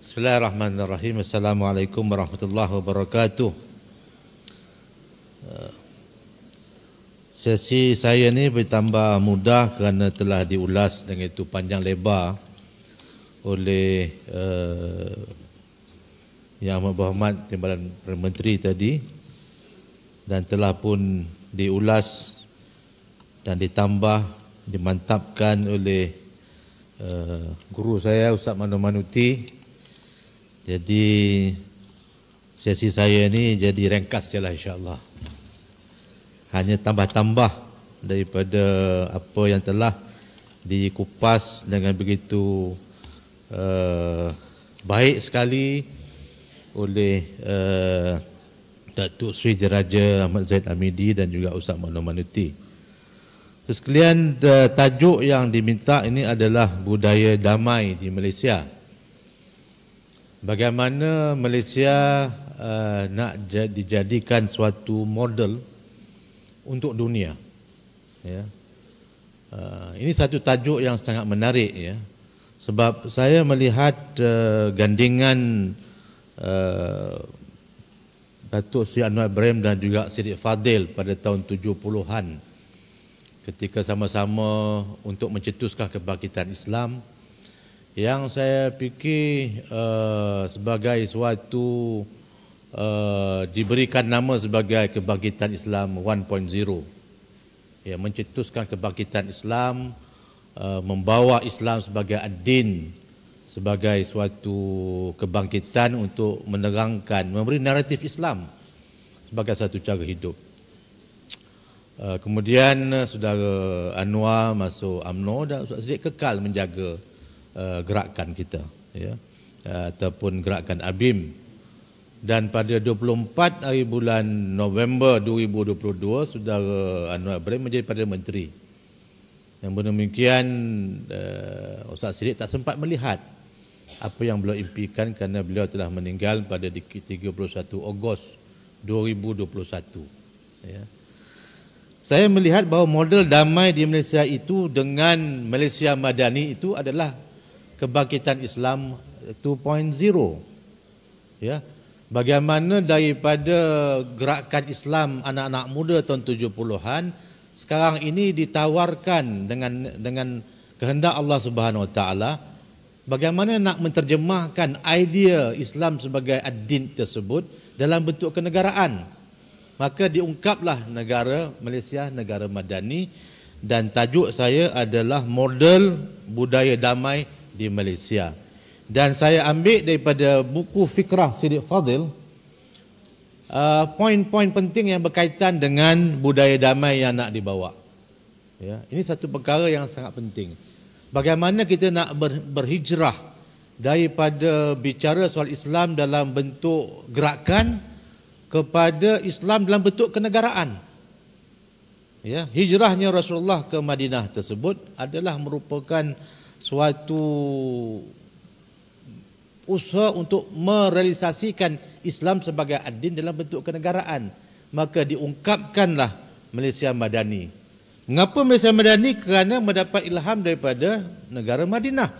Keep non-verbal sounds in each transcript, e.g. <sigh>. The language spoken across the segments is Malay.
Bismillahirrahmanirrahim. Assalamualaikum warahmatullahi wabarakatuh. Eh, sesi saya ni bertambah mudah kerana telah diulas dengan itu panjang lebar oleh uh, Yang Amat Berhormat Timbalan Perdana Menteri tadi dan telah pun diulas dan ditambah, dimantapkan oleh uh, guru saya Ustaz Manu Manuti. Terima jadi sesi saya ini jadi ringkas jelah insya-Allah. Hanya tambah-tambah daripada apa yang telah dikupas dengan begitu uh, baik sekali oleh uh, Datuk Sri Diraja Ahmad Zaid Amidi dan juga Ustaz Manu Manuti. Sekalian uh, tajuk yang diminta ini adalah budaya damai di Malaysia bagaimana Malaysia uh, nak dijadikan suatu model untuk dunia. Ya. Uh, ini satu tajuk yang sangat menarik ya. Sebab saya melihat uh, gandingan uh, Datuk Sri Anwar Ibrahim dan juga Sidik Fadil pada tahun 70-an ketika sama-sama untuk mencetuskan kebangkitan Islam yang saya fikir uh, sebagai suatu uh, diberikan nama sebagai kebangkitan Islam 1.0 ya mencetuskan kebangkitan Islam uh, membawa Islam sebagai ad-din sebagai suatu kebangkitan untuk menerangkan memberi naratif Islam sebagai satu cara hidup uh, kemudian uh, saudara Anwar masuk AMNO dan Ustaz Sidik kekal menjaga uh, gerakan kita ya ataupun gerakan ABIM dan pada 24 hari bulan November 2022 saudara Anwar Ibrahim menjadi Perdana Menteri yang demikian uh, eh, Ustaz Sidik tak sempat melihat apa yang beliau impikan kerana beliau telah meninggal pada 31 Ogos 2021 ya. Saya melihat bahawa model damai di Malaysia itu dengan Malaysia Madani itu adalah kebangkitan Islam 2.0. Ya. Bagaimana daripada gerakan Islam anak-anak muda tahun 70-an sekarang ini ditawarkan dengan dengan kehendak Allah Subhanahu Wa Taala bagaimana nak menterjemahkan idea Islam sebagai ad-din tersebut dalam bentuk kenegaraan. Maka diungkaplah negara Malaysia negara madani dan tajuk saya adalah model budaya damai 2.0 di Malaysia. Dan saya ambil daripada buku Fikrah Siddiq Fadil, uh, poin-poin uh, penting yang berkaitan dengan budaya damai yang nak dibawa. Ya, ini satu perkara yang sangat penting. Bagaimana kita nak ber, berhijrah daripada bicara soal Islam dalam bentuk gerakan kepada Islam dalam bentuk kenegaraan. Ya, hijrahnya Rasulullah ke Madinah tersebut adalah merupakan suatu usaha untuk merealisasikan Islam sebagai adin dalam bentuk kenegaraan maka diungkapkanlah Malaysia Madani mengapa Malaysia Madani kerana mendapat ilham daripada negara Madinah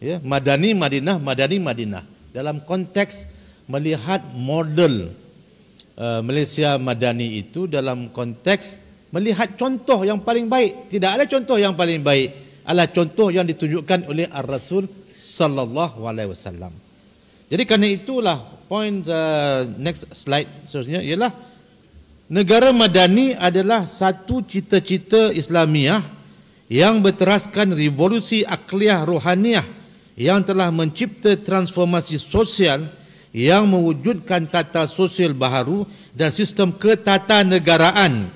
ya Madani Madinah Madani Madinah dalam konteks melihat model uh, Malaysia Madani itu dalam konteks melihat contoh yang paling baik tidak ada contoh yang paling baik adalah contoh yang ditunjukkan oleh Ar-Rasul sallallahu alaihi wasallam. Jadi kerana itulah point uh, next slide seterusnya ialah negara madani adalah satu cita-cita Islamiah yang berteraskan revolusi akliah rohaniah yang telah mencipta transformasi sosial yang mewujudkan tata sosial baharu dan sistem ketatanegaraan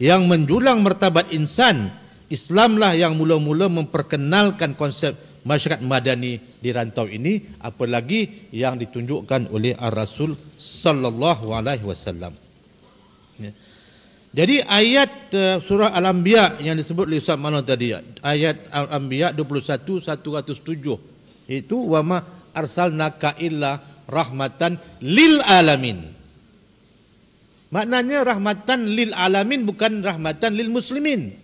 yang menjulang martabat insan Islamlah yang mula-mula memperkenalkan konsep masyarakat madani di rantau ini apalagi yang ditunjukkan oleh Rasul sallallahu alaihi wasallam. Ya. Jadi ayat eh, surah Al-Anbiya yang disebut oleh Ustaz Manoh tadi ayat Al-Anbiya 21 107 itu wama arsalnaka illa rahmatan lil alamin. Maknanya rahmatan lil alamin bukan rahmatan lil muslimin.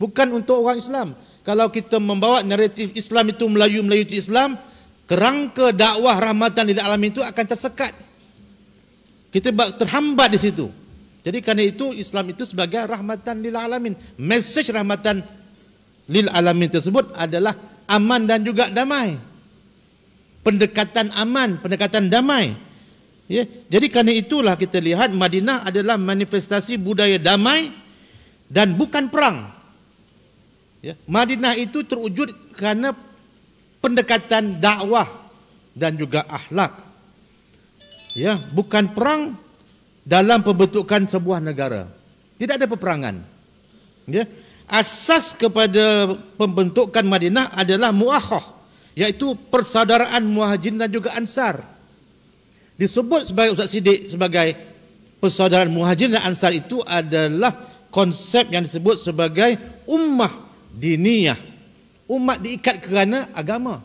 Bukan untuk orang Islam. Kalau kita membawa naratif Islam itu Melayu-Melayu itu Islam, kerangka dakwah rahmatan lil alamin itu akan tersekat. Kita terhambat di situ. Jadi karena itu Islam itu sebagai rahmatan lil alamin. Mesej rahmatan lil alamin tersebut adalah aman dan juga damai. Pendekatan aman, pendekatan damai. Ya. Jadi karena itulah kita lihat Madinah adalah manifestasi budaya damai dan bukan perang. Ya. Madinah itu terwujud kerana pendekatan dakwah dan juga akhlak. Ya, bukan perang dalam pembentukan sebuah negara. Tidak ada peperangan. Ya. Asas kepada pembentukan Madinah adalah muakhah, yaitu persaudaraan Muhajirin dan juga Ansar. Disebut sebagai Ustaz Siddiq sebagai persaudaraan Muhajirin dan Ansar itu adalah konsep yang disebut sebagai ummah diniyah. Umat diikat kerana agama.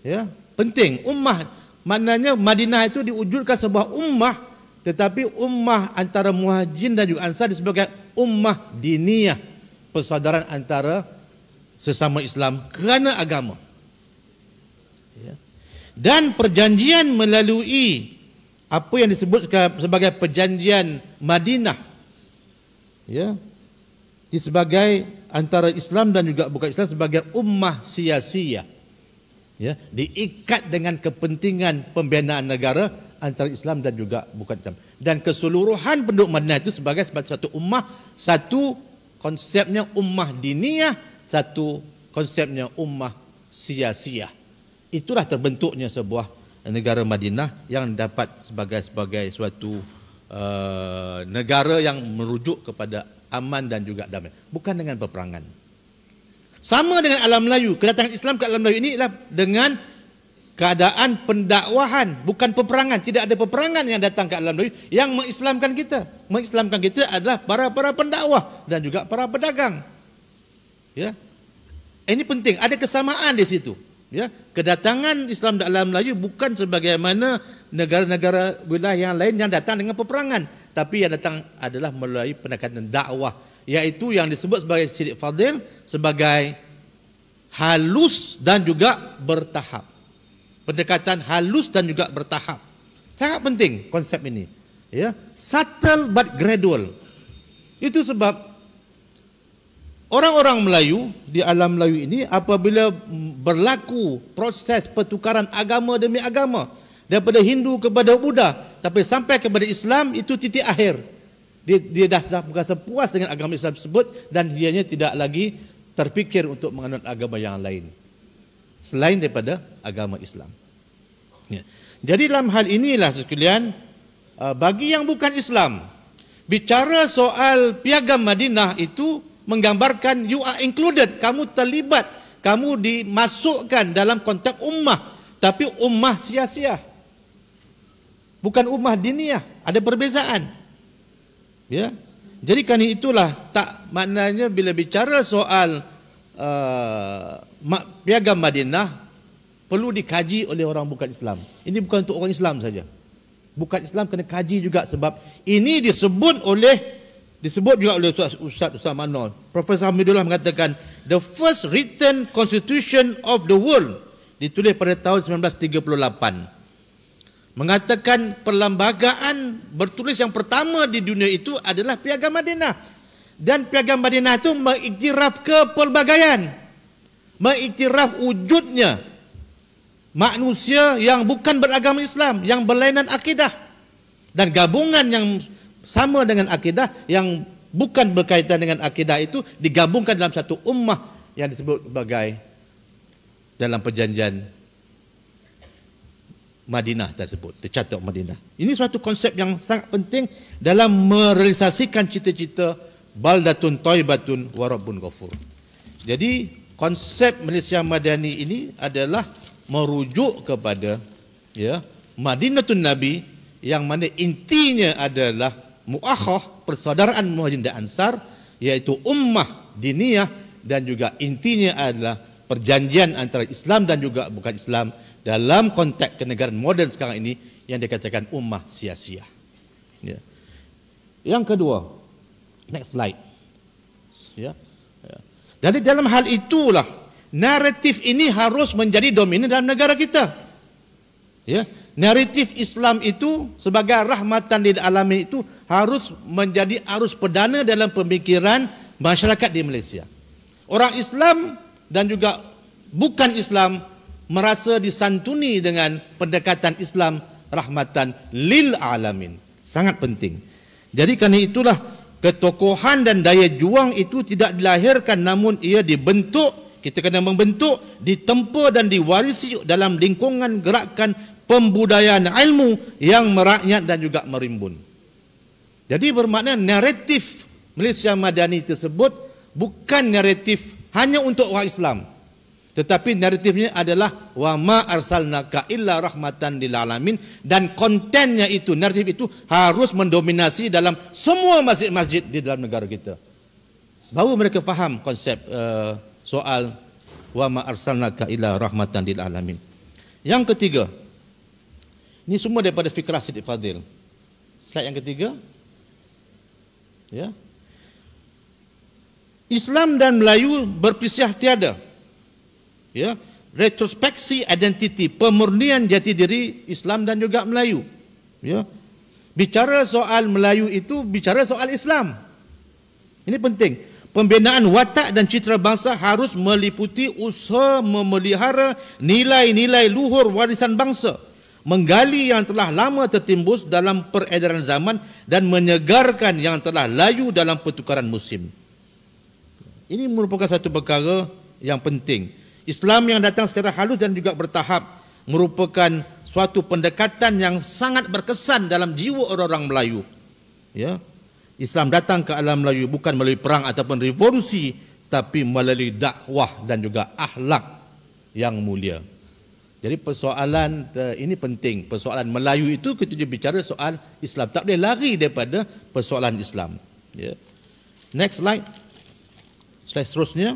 Ya, penting ummah maknanya Madinah itu diwujudkan sebuah ummah tetapi ummah antara muhajirin dan juga ansar disebutkan ummah diniyah, persaudaraan antara sesama Islam kerana agama. Ya. Dan perjanjian melalui apa yang disebut sebagai perjanjian Madinah ya ini sebagai antara Islam dan juga bukan Islam sebagai ummah sia-sia. Ya, diikat dengan kepentingan pembinaan negara antara Islam dan juga bukan Islam. Dan keseluruhan penduduk Madinah itu sebagai satu ummah, satu konsepnya ummah diniyah, satu konsepnya ummah sia-sia. Itulah terbentuknya sebuah negara Madinah yang dapat sebagai sebagai suatu Uh, negara yang merujuk kepada aman dan juga damai. Bukan dengan peperangan. Sama dengan alam Melayu. Kedatangan Islam ke alam Melayu ini ialah dengan keadaan pendakwahan. Bukan peperangan. Tidak ada peperangan yang datang ke alam Melayu yang mengislamkan kita. Mengislamkan kita adalah para-para pendakwah dan juga para pedagang. Ya, Ini penting. Ada kesamaan di situ. Ya, kedatangan Islam dalam Melayu bukan sebagaimana negara-negara wilayah yang lain yang datang dengan peperangan, tapi yang datang adalah melalui pendekatan dakwah, yaitu yang disebut sebagai sidik fadil sebagai halus dan juga bertahap. Pendekatan halus dan juga bertahap. Sangat penting konsep ini. Ya, subtle but gradual. Itu sebab Orang-orang Melayu di alam Melayu ini apabila berlaku proses pertukaran agama demi agama daripada Hindu kepada Buddha tapi sampai kepada Islam itu titik akhir. Dia, dia dah sudah berasa puas dengan agama Islam tersebut dan dianya tidak lagi terfikir untuk menganut agama yang lain selain daripada agama Islam. Ya. Jadi dalam hal inilah sekalian uh, bagi yang bukan Islam bicara soal piagam Madinah itu menggambarkan you are included, kamu terlibat, kamu dimasukkan dalam konteks ummah, tapi ummah sia-sia. Bukan ummah diniah, ada perbezaan. Ya. Jadi kan itulah tak maknanya bila bicara soal uh, piagam Madinah perlu dikaji oleh orang bukan Islam. Ini bukan untuk orang Islam saja. Bukan Islam kena kaji juga sebab ini disebut oleh disebut juga oleh Ustaz Ustaz Ustaz Manon. Profesor Hamidullah mengatakan the first written constitution of the world ditulis pada tahun 1938. Mengatakan perlembagaan bertulis yang pertama di dunia itu adalah Piagam Madinah. Dan Piagam Madinah itu mengiktiraf kepelbagaian. Mengiktiraf wujudnya manusia yang bukan beragama Islam, yang berlainan akidah dan gabungan yang sama dengan akidah yang bukan berkaitan dengan akidah itu digabungkan dalam satu ummah yang disebut sebagai dalam perjanjian Madinah tersebut, tercatat Madinah. Ini suatu konsep yang sangat penting dalam merealisasikan cita-cita baldatun taibatun wa rabbun ghafur. Jadi konsep Malaysia Madani ini adalah merujuk kepada ya Madinatun Nabi yang mana intinya adalah mu'akhah persaudaraan muhajirin dan ansar yaitu ummah diniyah dan juga intinya adalah perjanjian antara Islam dan juga bukan Islam dalam konteks kenegaraan moden sekarang ini yang dikatakan ummah sia-sia. Ya. Yang kedua, next slide. Ya. ya. Jadi dalam hal itulah naratif ini harus menjadi dominan dalam negara kita. Ya, naratif Islam itu sebagai rahmatan lil alamin itu harus menjadi arus perdana dalam pemikiran masyarakat di Malaysia. Orang Islam dan juga bukan Islam merasa disantuni dengan pendekatan Islam rahmatan lil alamin. Sangat penting. Jadi kerana itulah ketokohan dan daya juang itu tidak dilahirkan namun ia dibentuk kita kena membentuk, ditempa dan diwarisi dalam lingkungan gerakan pembudayaan ilmu yang merakyat dan juga merimbun. Jadi bermakna naratif Malaysia Madani tersebut bukan naratif hanya untuk orang Islam. Tetapi naratifnya adalah wa ma arsalnaka illa rahmatan lil alamin dan kontennya itu naratif itu harus mendominasi dalam semua masjid-masjid di dalam negara kita. Baru mereka faham konsep uh, soal wa ma arsalnaka illa rahmatan lil alamin. Yang ketiga, ini semua daripada fikrah Siddiq Fadil. Slide yang ketiga. Ya. Islam dan Melayu berpisah tiada. Ya. Retrospeksi identiti, pemurnian jati diri Islam dan juga Melayu. Ya. Bicara soal Melayu itu bicara soal Islam. Ini penting. Pembinaan watak dan citra bangsa harus meliputi usaha memelihara nilai-nilai luhur warisan bangsa menggali yang telah lama tertimbus dalam peredaran zaman dan menyegarkan yang telah layu dalam pertukaran musim. Ini merupakan satu perkara yang penting. Islam yang datang secara halus dan juga bertahap merupakan suatu pendekatan yang sangat berkesan dalam jiwa orang-orang Melayu. Ya. Islam datang ke alam Melayu bukan melalui perang ataupun revolusi tapi melalui dakwah dan juga ahlak yang mulia. Jadi persoalan eh, ini penting. Persoalan Melayu itu kita juga bicara soal Islam. Tak boleh lari daripada persoalan Islam. Yeah. Next slide. Slide seterusnya.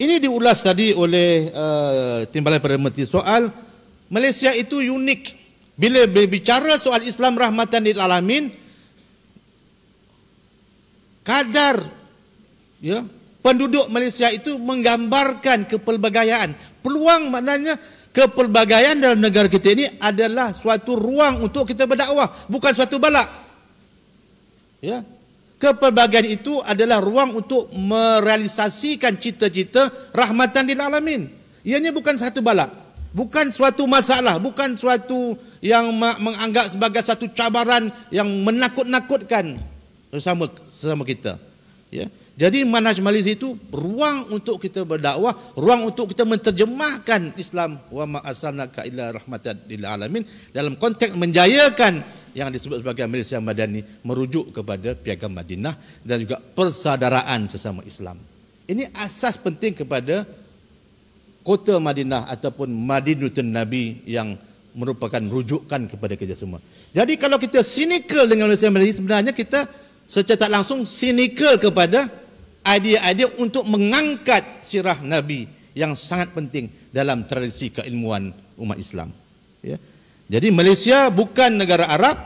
Ini diulas tadi oleh uh, Timbalan Perdana Menteri soal Malaysia itu unik. Bila berbicara soal Islam rahmatan lil alamin, kadar ya, penduduk Malaysia itu menggambarkan kepelbagaian. Peluang maknanya kepelbagaian dalam negara kita ini adalah suatu ruang untuk kita berdakwah, bukan suatu balak. Ya. Kepelbagaian itu adalah ruang untuk merealisasikan cita-cita rahmatan lil alamin. Ianya bukan satu balak, bukan suatu masalah, bukan suatu yang menganggap sebagai satu cabaran yang menakut-nakutkan sesama kita. Ya. Yeah. Jadi manhaj majlis itu ruang untuk kita berdakwah, ruang untuk kita menterjemahkan Islam wa ma ka illa rahmatan lil alamin dalam konteks menjayakan yang disebut sebagai Malaysia Madani merujuk kepada Piagam Madinah dan juga persaudaraan sesama Islam. Ini asas penting kepada kota Madinah ataupun Madinatun Nabi yang merupakan rujukan kepada kita semua. Jadi kalau kita sinikal dengan Malaysia Madani sebenarnya kita secara tak langsung sinikal kepada idea-idea untuk mengangkat sirah Nabi yang sangat penting dalam tradisi keilmuan umat Islam. Ya. Jadi Malaysia bukan negara Arab,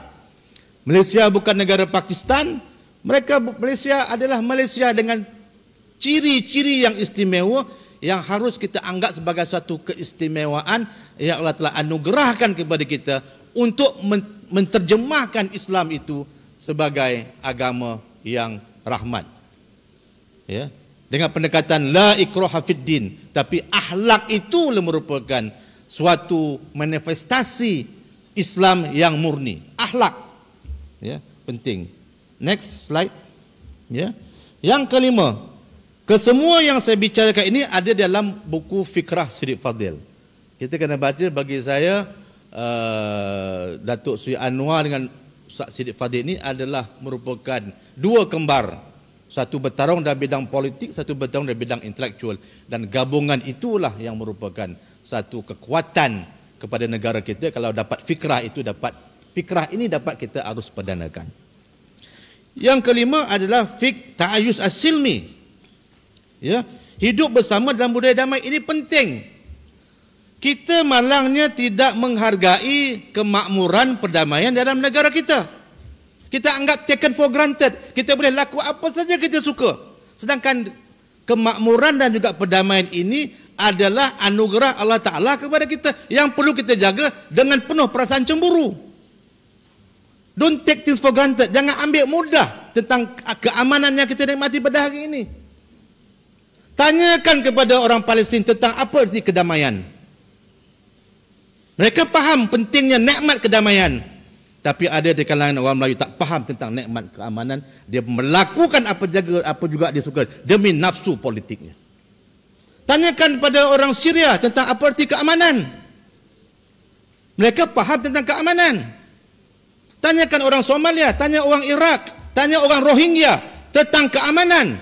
Malaysia bukan negara Pakistan, mereka Malaysia adalah Malaysia dengan ciri-ciri yang istimewa yang harus kita anggap sebagai satu keistimewaan yang Allah telah anugerahkan kepada kita untuk menterjemahkan Islam itu sebagai agama yang rahmat ya dengan pendekatan la ikraha fid din tapi akhlak itu merupakan suatu manifestasi Islam yang murni akhlak ya penting next slide ya yang kelima kesemua yang saya bicarakan ini ada dalam buku fikrah Sidik Fadil kita kena baca bagi saya uh, Datuk Sri Anwar dengan Sidik Fadil ini adalah merupakan dua kembar satu bertarung dalam bidang politik, satu bertarung dalam bidang intelektual dan gabungan itulah yang merupakan satu kekuatan kepada negara kita kalau dapat fikrah itu dapat fikrah ini dapat kita arus perdanakan. Yang kelima adalah fik ta'ayus as-silmi. Ya, hidup bersama dalam budaya damai ini penting. Kita malangnya tidak menghargai kemakmuran perdamaian dalam negara kita. Kita anggap taken for granted. Kita boleh laku apa saja kita suka. Sedangkan kemakmuran dan juga perdamaian ini adalah anugerah Allah Ta'ala kepada kita yang perlu kita jaga dengan penuh perasaan cemburu. Don't take things for granted. Jangan ambil mudah tentang keamanan yang kita nikmati pada hari ini. Tanyakan kepada orang Palestin tentang apa arti kedamaian. Mereka faham pentingnya nikmat kedamaian. Kedamaian. Tapi ada di kalangan orang Melayu tak faham tentang nikmat keamanan. Dia melakukan apa jaga apa juga dia suka demi nafsu politiknya. Tanyakan pada orang Syria tentang apa arti keamanan. Mereka faham tentang keamanan. Tanyakan orang Somalia, tanya orang Iraq, tanya orang Rohingya tentang keamanan.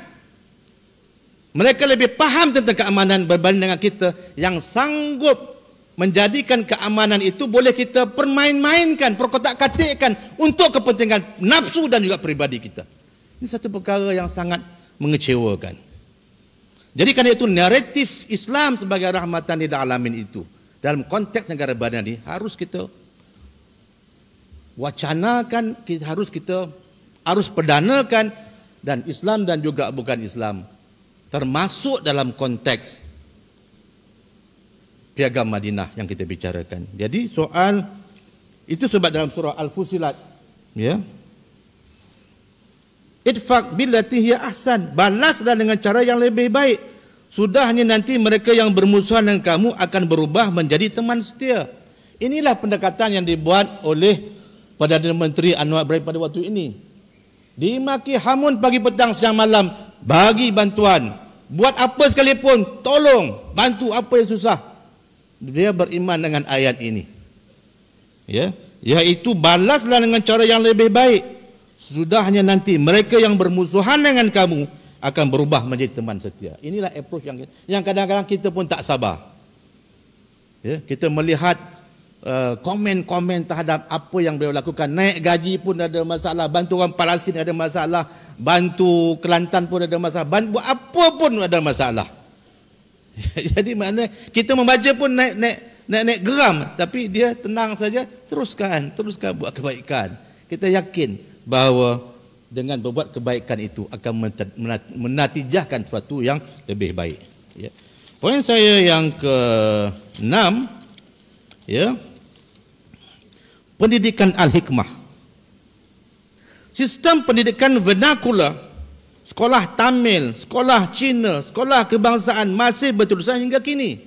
Mereka lebih faham tentang keamanan berbanding dengan kita yang sanggup menjadikan keamanan itu boleh kita permain-mainkan, perkotak-katikkan untuk kepentingan nafsu dan juga peribadi kita. Ini satu perkara yang sangat mengecewakan. Jadi karena itu naratif Islam sebagai rahmatan lil alamin itu dalam konteks negara badan ini harus kita wacanakan, kita harus kita harus perdanakan dan Islam dan juga bukan Islam termasuk dalam konteks piagam Madinah yang kita bicarakan. Jadi soal itu sebab dalam surah Al-Fusilat ya. Itfaq billati hiya ahsan, balaslah dengan cara yang lebih baik. Sudahnya nanti mereka yang bermusuhan dengan kamu akan berubah menjadi teman setia. Inilah pendekatan yang dibuat oleh pada Menteri Anwar Ibrahim pada waktu ini. Dimaki hamun pagi petang siang malam bagi bantuan. Buat apa sekalipun tolong bantu apa yang susah dia beriman dengan ayat ini. Ya, yaitu balaslah dengan cara yang lebih baik. Sudahnya nanti mereka yang bermusuhan dengan kamu akan berubah menjadi teman setia. Inilah approach yang yang kadang-kadang kita pun tak sabar. Ya, kita melihat uh, komen-komen uh, terhadap apa yang beliau lakukan. Naik gaji pun ada masalah, bantu orang Palestin ada masalah, bantu Kelantan pun ada masalah, bantu apa pun ada masalah. <laughs> Jadi mana kita membaca pun naik naik naik naik geram tapi dia tenang saja teruskan teruskan buat kebaikan. Kita yakin bahawa dengan berbuat kebaikan itu akan menatijahkan sesuatu yang lebih baik. Ya. Poin saya yang ke-6 ya. Pendidikan al-hikmah. Sistem pendidikan vernakular sekolah Tamil, sekolah Cina, sekolah kebangsaan masih berterusan hingga kini.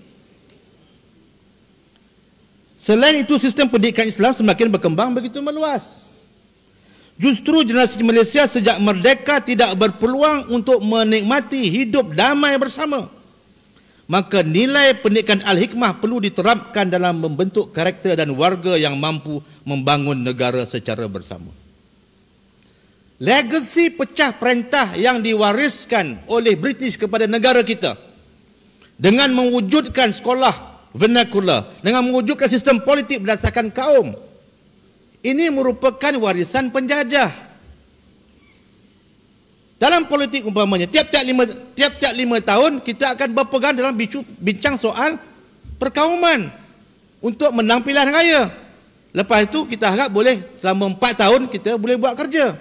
Selain itu, sistem pendidikan Islam semakin berkembang begitu meluas. Justru generasi Malaysia sejak merdeka tidak berpeluang untuk menikmati hidup damai bersama. Maka nilai pendidikan al-hikmah perlu diterapkan dalam membentuk karakter dan warga yang mampu membangun negara secara bersama legacy pecah perintah yang diwariskan oleh British kepada negara kita dengan mewujudkan sekolah vernacular dengan mewujudkan sistem politik berdasarkan kaum ini merupakan warisan penjajah dalam politik umpamanya tiap-tiap lima, tiap-tiap lima tahun kita akan berpegang dalam bincang soal perkauman untuk menang pilihan raya lepas itu kita harap boleh selama empat tahun kita boleh buat kerja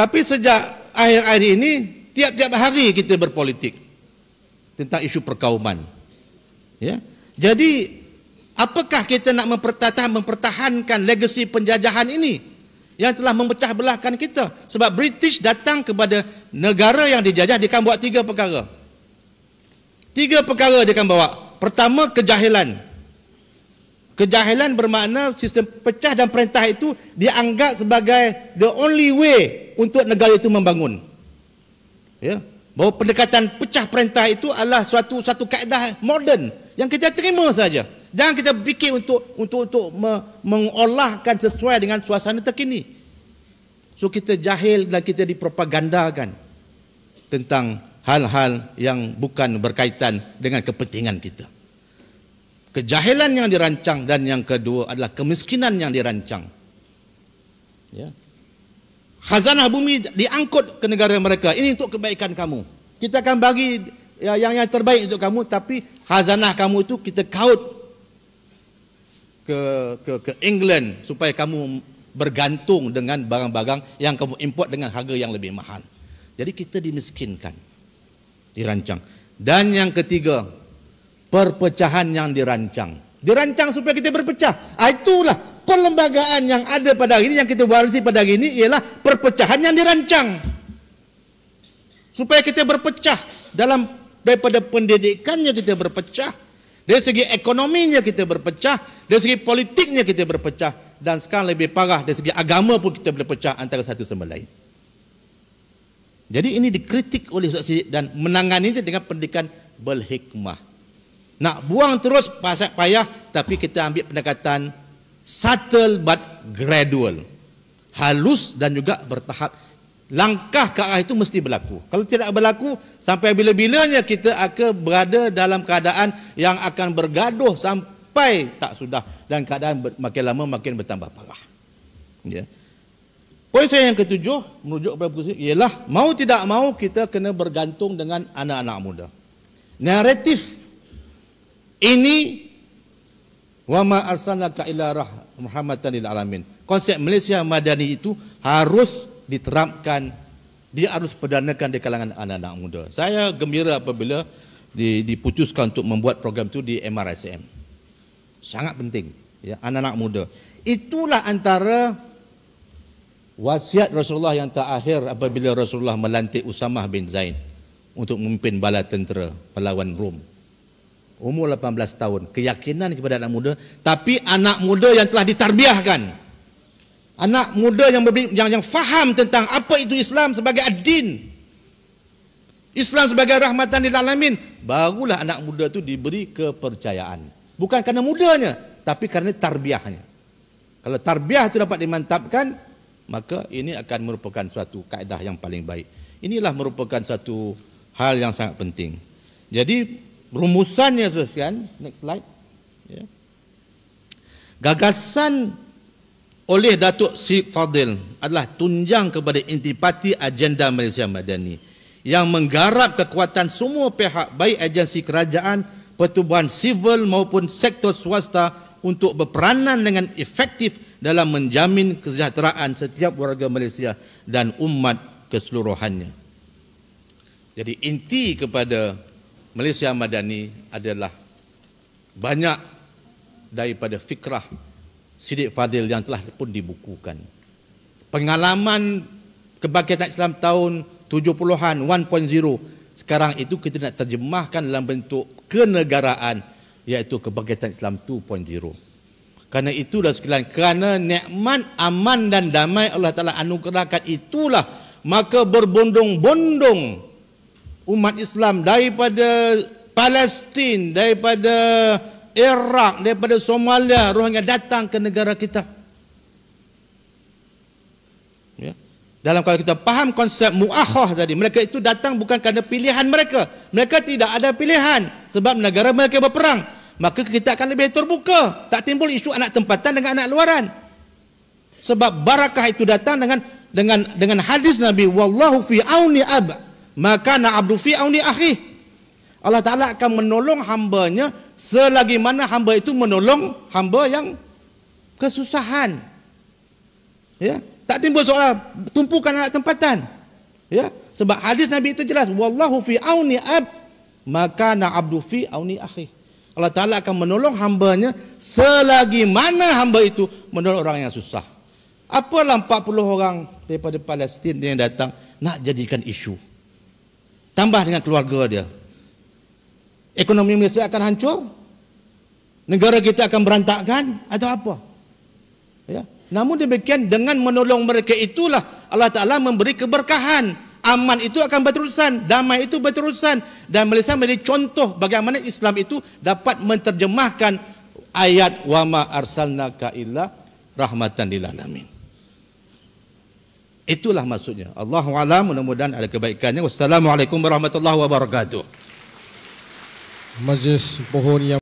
tapi sejak akhir-akhir ini tiap-tiap hari kita berpolitik tentang isu perkauman. Ya. Jadi apakah kita nak mempertahankan mempertahankan legasi penjajahan ini yang telah memecah belahkan kita sebab British datang kepada negara yang dijajah dia akan buat tiga perkara. Tiga perkara dia akan bawa. Pertama kejahilan, Kejahilan bermakna sistem pecah dan perintah itu dianggap sebagai the only way untuk negara itu membangun. Ya. Bahawa pendekatan pecah perintah itu adalah suatu satu kaedah moden yang kita terima saja. Jangan kita fikir untuk untuk untuk me, mengolahkan sesuai dengan suasana terkini. So kita jahil dan kita dipropagandakan tentang hal-hal yang bukan berkaitan dengan kepentingan kita kejahilan yang dirancang dan yang kedua adalah kemiskinan yang dirancang. Ya. Khazanah bumi diangkut ke negara mereka. Ini untuk kebaikan kamu. Kita akan bagi ya, yang yang terbaik untuk kamu tapi khazanah kamu itu kita kaut ke ke ke England supaya kamu bergantung dengan barang-barang yang kamu import dengan harga yang lebih mahal. Jadi kita dimiskinkan. Dirancang. Dan yang ketiga, perpecahan yang dirancang. Dirancang supaya kita berpecah. Ah, itulah perlembagaan yang ada pada hari ini yang kita warisi pada hari ini ialah perpecahan yang dirancang. Supaya kita berpecah dalam daripada pendidikannya kita berpecah, dari segi ekonominya kita berpecah, dari segi politiknya kita berpecah dan sekarang lebih parah dari segi agama pun kita berpecah antara satu sama lain. Jadi ini dikritik oleh Ustaz Siddiq dan menanganinya dengan pendidikan berhikmah. Nak buang terus pasak payah tapi kita ambil pendekatan subtle but gradual. Halus dan juga bertahap. Langkah ke arah itu mesti berlaku. Kalau tidak berlaku, sampai bila-bilanya kita akan berada dalam keadaan yang akan bergaduh sampai tak sudah dan keadaan makin lama makin bertambah parah. Ya. Poin saya yang ketujuh merujuk kepada buku ialah mau tidak mau kita kena bergantung dengan anak-anak muda. Naratif ini wama arsalaka ila rahmatan lil alamin. Konsep Malaysia Madani itu harus diterapkan dia harus perdanakan di kalangan anak-anak muda. Saya gembira apabila diputuskan untuk membuat program itu di MRSM. Sangat penting ya anak-anak muda. Itulah antara wasiat Rasulullah yang terakhir apabila Rasulullah melantik Usamah bin Zain untuk memimpin bala tentera melawan Rom umur 18 tahun keyakinan kepada anak muda tapi anak muda yang telah ditarbiahkan anak muda yang ber- yang, yang faham tentang apa itu Islam sebagai ad-din Islam sebagai rahmatan lil alamin barulah anak muda itu diberi kepercayaan bukan kerana mudanya tapi kerana tarbiahnya kalau tarbiah itu dapat dimantapkan maka ini akan merupakan suatu kaedah yang paling baik inilah merupakan satu hal yang sangat penting jadi rumusannya sekian next slide ya. gagasan oleh Datuk Si Fadil adalah tunjang kepada intipati agenda Malaysia Madani yang menggarap kekuatan semua pihak baik agensi kerajaan, pertubuhan sivil maupun sektor swasta untuk berperanan dengan efektif dalam menjamin kesejahteraan setiap warga Malaysia dan umat keseluruhannya. Jadi inti kepada Malaysia Madani adalah banyak daripada fikrah Sidik Fadil yang telah pun dibukukan. Pengalaman kebangkitan Islam tahun 70-an 1.0 sekarang itu kita nak terjemahkan dalam bentuk kenegaraan iaitu kebangkitan Islam 2.0. Kerana itulah sekalian kerana nikmat aman dan damai Allah Taala anugerahkan itulah maka berbondong-bondong umat Islam daripada Palestin, daripada Iraq, daripada Somalia rohnya datang ke negara kita. Ya. Dalam kalau kita faham konsep muakhah tadi, mereka itu datang bukan kerana pilihan mereka. Mereka tidak ada pilihan sebab negara mereka berperang. Maka kita akan lebih terbuka. Tak timbul isu anak tempatan dengan anak luaran. Sebab barakah itu datang dengan dengan dengan hadis Nabi wallahu fi auni abad maka na abdu fi auni akhi Allah Taala akan menolong hambanya selagi mana hamba itu menolong hamba yang kesusahan ya tak timbul soal tumpukan anak tempatan ya sebab hadis Nabi itu jelas wallahu fi auni ab maka na abdu fi auni akhi Allah Ta'ala akan menolong hambanya selagi mana hamba itu menolong orang yang susah. Apalah 40 orang daripada Palestin yang datang nak jadikan isu tambah dengan keluarga dia. Ekonomi Malaysia akan hancur? Negara kita akan berantakan atau apa? Ya. Namun demikian dengan menolong mereka itulah Allah Taala memberi keberkahan. Aman itu akan berterusan, damai itu berterusan dan Malaysia menjadi contoh bagaimana Islam itu dapat menerjemahkan ayat wama arsalnaka illa rahmatan lil alamin. Itulah maksudnya. Allah alam mudah-mudahan ada kebaikannya. Wassalamualaikum warahmatullahi wabarakatuh. Majlis pohon yang